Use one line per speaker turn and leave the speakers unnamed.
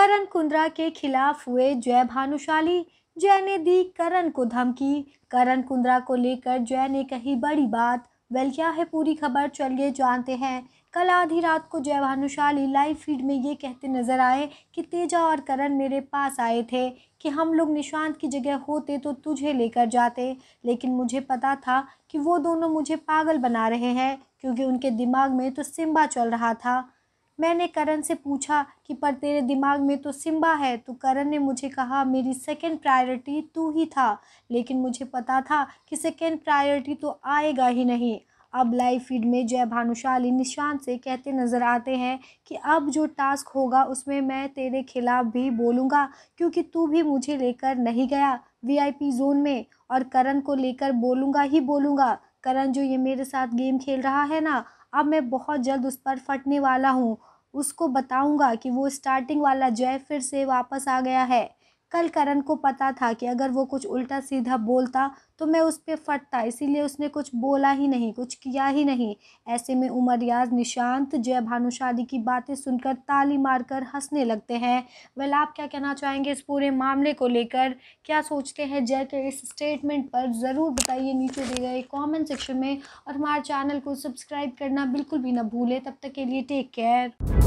करण कुंद्रा के खिलाफ हुए जय भानुशाली जय ने दी करण को धमकी करण कुंद्रा को लेकर जय ने कही बड़ी बात वेल क्या है पूरी खबर चलिए जानते हैं कल आधी रात को जय भानुशाली लाइव फीड में ये कहते नजर आए कि तेजा और करण मेरे पास आए थे कि हम लोग निशांत की जगह होते तो तुझे लेकर जाते लेकिन मुझे पता था कि वो दोनों मुझे पागल बना रहे हैं क्योंकि उनके दिमाग में तो सिम्बा चल रहा था मैंने करण से पूछा कि पर तेरे दिमाग में तो सिम्बा है तो करण ने मुझे कहा मेरी सेकेंड प्रायोरिटी तू ही था लेकिन मुझे पता था कि सेकेंड प्रायोरिटी तो आएगा ही नहीं अब लाइव फीड में जय भानुशाली निशांत से कहते नज़र आते हैं कि अब जो टास्क होगा उसमें मैं तेरे खिलाफ भी बोलूँगा क्योंकि तू भी मुझे लेकर नहीं गया वीआईपी जोन में और करण को लेकर बोलूँगा ही बोलूँगा करण जो ये मेरे साथ गेम खेल रहा है ना अब मैं बहुत जल्द उस पर फटने वाला हूँ उसको बताऊंगा कि वो स्टार्टिंग वाला जय फिर से वापस आ गया है कल करण को पता था कि अगर वो कुछ उल्टा सीधा बोलता तो मैं उस पर फटता इसीलिए उसने कुछ बोला ही नहीं कुछ किया ही नहीं ऐसे में उमर रियाज निशांत जय भानुशाली की बातें सुनकर ताली मारकर हंसने लगते हैं वेल आप क्या कहना चाहेंगे इस पूरे मामले को लेकर क्या सोचते हैं जय के इस स्टेटमेंट पर ज़रूर बताइए नीचे दिए गए कॉमेंट सेक्शन में और हमारे चैनल को सब्सक्राइब करना बिल्कुल भी ना भूलें तब तक के लिए टेक केयर